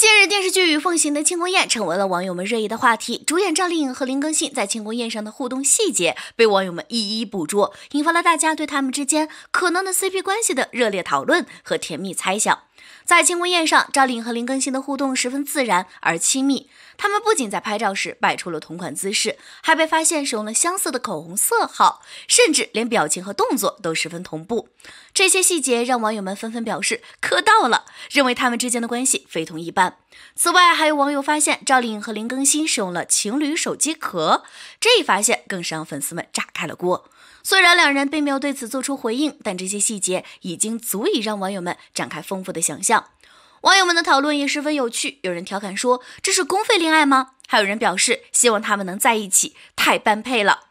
近日，电视剧《与凤行》的庆功宴成为了网友们热议的话题。主演赵丽颖和林更新在庆功宴上的互动细节被网友们一一捕捉，引发了大家对他们之间可能的 CP 关系的热烈讨论和甜蜜猜想。在庆功宴上，赵丽颖和林更新的互动十分自然而亲密。他们不仅在拍照时摆出了同款姿势，还被发现使用了相似的口红色号，甚至连表情和动作都十分同步。这些细节让网友们纷纷表示磕到了，认为他们之间的关系非同一般。此外，还有网友发现赵丽颖和林更新使用了情侣手机壳，这一发现更是让粉丝们炸开了锅。虽然两人并没有对此做出回应，但这些细节已经足以让网友们展开丰富的想象。网友们的讨论也十分有趣，有人调侃说这是公费恋爱吗？还有人表示希望他们能在一起，太般配了。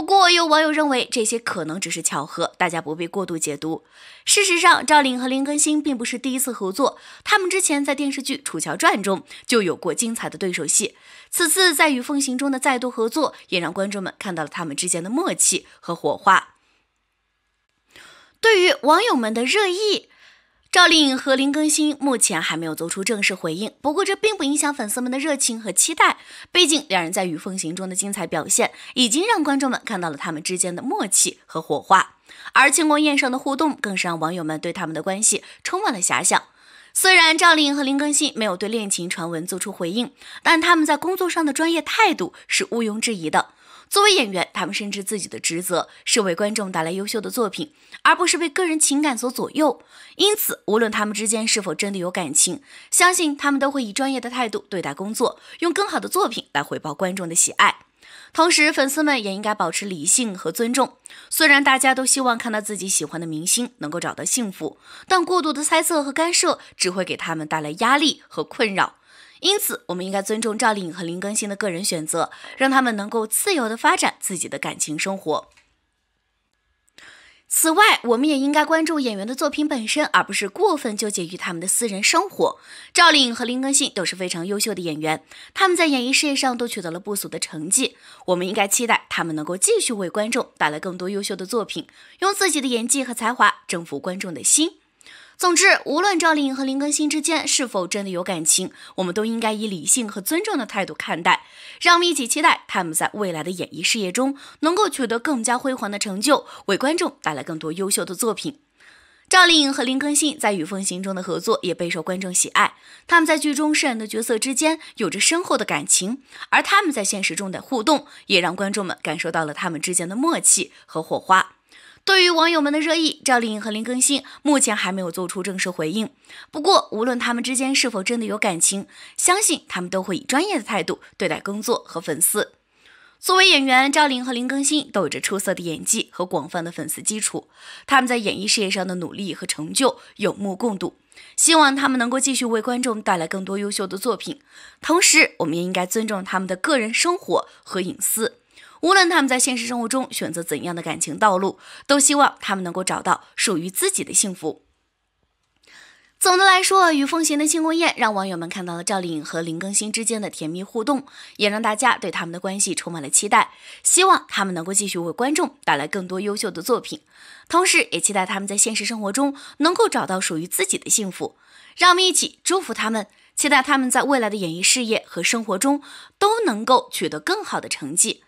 不过，有网友认为这些可能只是巧合，大家不必过度解读。事实上，赵丽和林更新并不是第一次合作，他们之前在电视剧《楚乔传》中就有过精彩的对手戏。此次在《与凤行》中的再度合作，也让观众们看到了他们之间的默契和火花。对于网友们的热议，赵丽颖和林更新目前还没有做出正式回应，不过这并不影响粉丝们的热情和期待。毕竟两人在《与凤行》中的精彩表现，已经让观众们看到了他们之间的默契和火花。而庆功宴上的互动，更是让网友们对他们的关系充满了遐想。虽然赵丽颖和林更新没有对恋情传闻做出回应，但他们在工作上的专业态度是毋庸置疑的。作为演员，他们深知自己的职责是为观众带来优秀的作品，而不是被个人情感所左右。因此，无论他们之间是否真的有感情，相信他们都会以专业的态度对待工作，用更好的作品来回报观众的喜爱。同时，粉丝们也应该保持理性和尊重。虽然大家都希望看到自己喜欢的明星能够找到幸福，但过度的猜测和干涉只会给他们带来压力和困扰。因此，我们应该尊重赵丽颖和林更新的个人选择，让他们能够自由地发展自己的感情生活。此外，我们也应该关注演员的作品本身，而不是过分纠结于他们的私人生活。赵丽颖和林更新都是非常优秀的演员，他们在演艺事业上都取得了不俗的成绩。我们应该期待他们能够继续为观众带来更多优秀的作品，用自己的演技和才华征服观众的心。总之，无论赵丽颖和林更新之间是否真的有感情，我们都应该以理性和尊重的态度看待。让我们一起期待他们在未来的演艺事业中能够取得更加辉煌的成就，为观众带来更多优秀的作品。赵丽颖和林更新在《与凤行》中的合作也备受观众喜爱，他们在剧中饰演的角色之间有着深厚的感情，而他们在现实中的互动也让观众们感受到了他们之间的默契和火花。对于网友们的热议，赵丽颖和林更新目前还没有做出正式回应。不过，无论他们之间是否真的有感情，相信他们都会以专业的态度对待工作和粉丝。作为演员，赵丽颖和林更新都有着出色的演技和广泛的粉丝基础，他们在演艺事业上的努力和成就有目共睹。希望他们能够继续为观众带来更多优秀的作品。同时，我们也应该尊重他们的个人生活和隐私。无论他们在现实生活中选择怎样的感情道路，都希望他们能够找到属于自己的幸福。总的来说，与凤行的庆功宴让网友们看到了赵丽颖和林更新之间的甜蜜互动，也让大家对他们的关系充满了期待。希望他们能够继续为观众带来更多优秀的作品，同时也期待他们在现实生活中能够找到属于自己的幸福。让我们一起祝福他们，期待他们在未来的演艺事业和生活中都能够取得更好的成绩。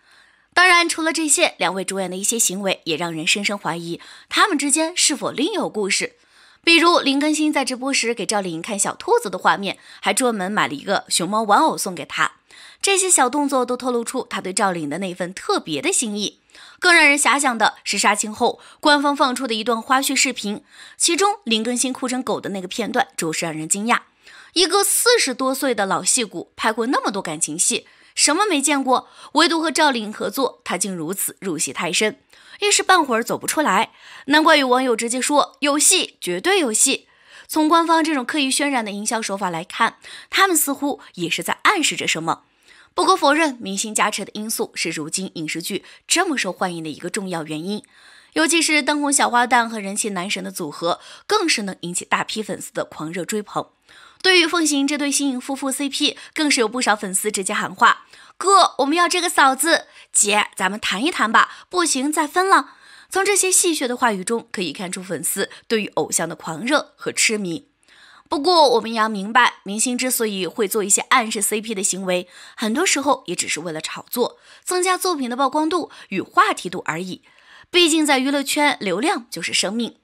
当然，除了这些，两位主演的一些行为也让人深深怀疑他们之间是否另有故事。比如，林更新在直播时给赵丽颖看小兔子的画面，还专门买了一个熊猫玩偶送给她。这些小动作都透露出他对赵丽颖的那份特别的心意。更让人遐想的是，杀青后官方放出的一段花絮视频，其中林更新哭成狗的那个片段，着实让人惊讶。一个四十多岁的老戏骨，拍过那么多感情戏。什么没见过，唯独和赵丽颖合作，她竟如此入戏太深，一时半会儿走不出来。难怪有网友直接说有戏，绝对有戏。从官方这种刻意渲染的营销手法来看，他们似乎也是在暗示着什么。不可否认，明星加持的因素是如今影视剧这么受欢迎的一个重要原因。尤其是当红小花旦和人气男神的组合，更是能引起大批粉丝的狂热追捧。对于奉行这对新颖夫妇 CP，更是有不少粉丝直接喊话：“哥，我们要这个嫂子姐，咱们谈一谈吧！不行，再分了。”从这些戏谑的话语中可以看出，粉丝对于偶像的狂热和痴迷。不过，我们也要明白，明星之所以会做一些暗示 CP 的行为，很多时候也只是为了炒作，增加作品的曝光度与话题度而已。毕竟在娱乐圈，流量就是生命。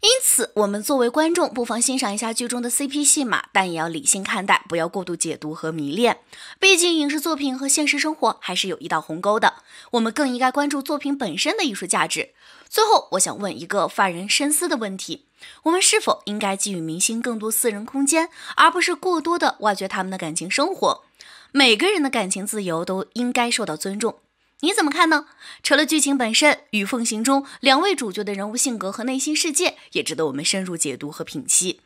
因此，我们作为观众，不妨欣赏一下剧中的 CP 戏码，但也要理性看待，不要过度解读和迷恋。毕竟，影视作品和现实生活还是有一道鸿沟的。我们更应该关注作品本身的艺术价值。最后，我想问一个发人深思的问题：我们是否应该给予明星更多私人空间，而不是过多的挖掘他们的感情生活？每个人的感情自由都应该受到尊重。你怎么看呢？除了剧情本身，《与凤行》中两位主角的人物性格和内心世界也值得我们深入解读和品析。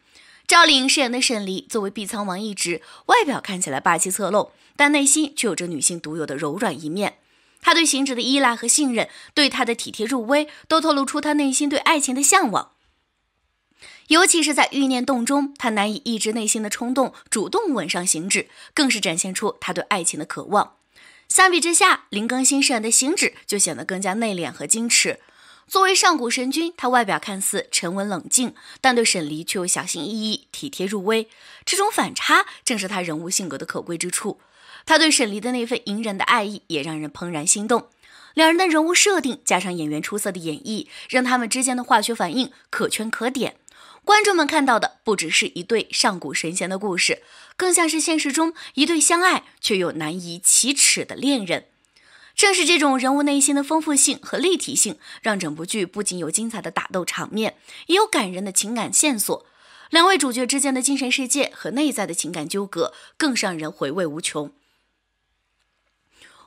赵丽颖饰演的沈璃，作为毕苍王一职，外表看起来霸气侧漏，但内心却有着女性独有的柔软一面。她对行止的依赖和信任，对他的体贴入微，都透露出她内心对爱情的向往。尤其是在欲念洞中，她难以抑制内心的冲动，主动吻上行止，更是展现出她对爱情的渴望。相比之下，林更新饰演的行止就显得更加内敛和矜持。作为上古神君，他外表看似沉稳冷静，但对沈璃却又小心翼翼、体贴入微。这种反差正是他人物性格的可贵之处。他对沈璃的那份隐忍的爱意也让人怦然心动。两人的人物设定加上演员出色的演绎，让他们之间的化学反应可圈可点。观众们看到的不只是一对上古神仙的故事，更像是现实中一对相爱却又难以启齿的恋人。正是这种人物内心的丰富性和立体性，让整部剧不仅有精彩的打斗场面，也有感人的情感线索。两位主角之间的精神世界和内在的情感纠葛，更让人回味无穷。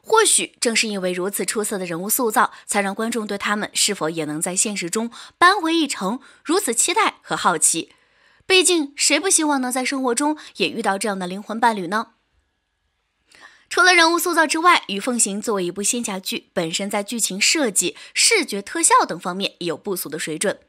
或许正是因为如此出色的人物塑造，才让观众对他们是否也能在现实中扳回一城如此期待和好奇。毕竟，谁不希望能在生活中也遇到这样的灵魂伴侣呢？除了人物塑造之外，《与凤行》作为一部仙侠剧，本身在剧情设计、视觉特效等方面也有不俗的水准，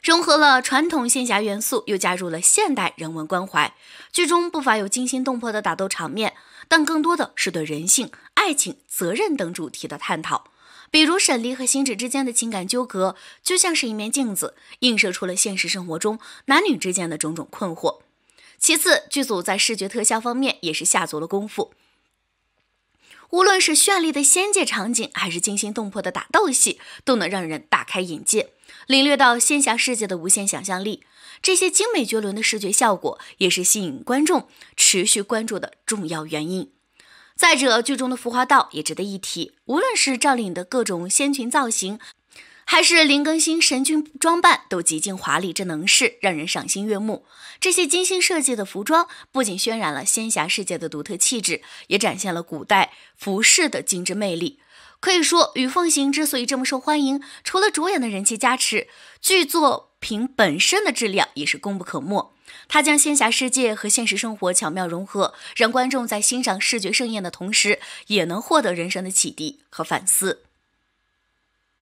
融合了传统仙侠元素，又加入了现代人文关怀。剧中不乏有惊心动魄的打斗场面。但更多的是对人性、爱情、责任等主题的探讨，比如沈璃和星矢之间的情感纠葛，就像是一面镜子，映射出了现实生活中男女之间的种种困惑。其次，剧组在视觉特效方面也是下足了功夫。无论是绚丽的仙界场景，还是惊心动魄的打斗戏，都能让人大开眼界，领略到仙侠世界的无限想象力。这些精美绝伦的视觉效果，也是吸引观众持续关注的重要原因。再者，剧中的浮华道也值得一提。无论是赵丽颖的各种仙裙造型，还是林更新神君装扮都极尽华丽，之能事，让人赏心悦目。这些精心设计的服装不仅渲染了仙侠世界的独特气质，也展现了古代服饰的精致魅力。可以说，《与凤行》之所以这么受欢迎，除了主演的人气加持，剧作品本身的质量也是功不可没。他将仙侠世界和现实生活巧妙融合，让观众在欣赏视觉盛宴的同时，也能获得人生的启迪和反思。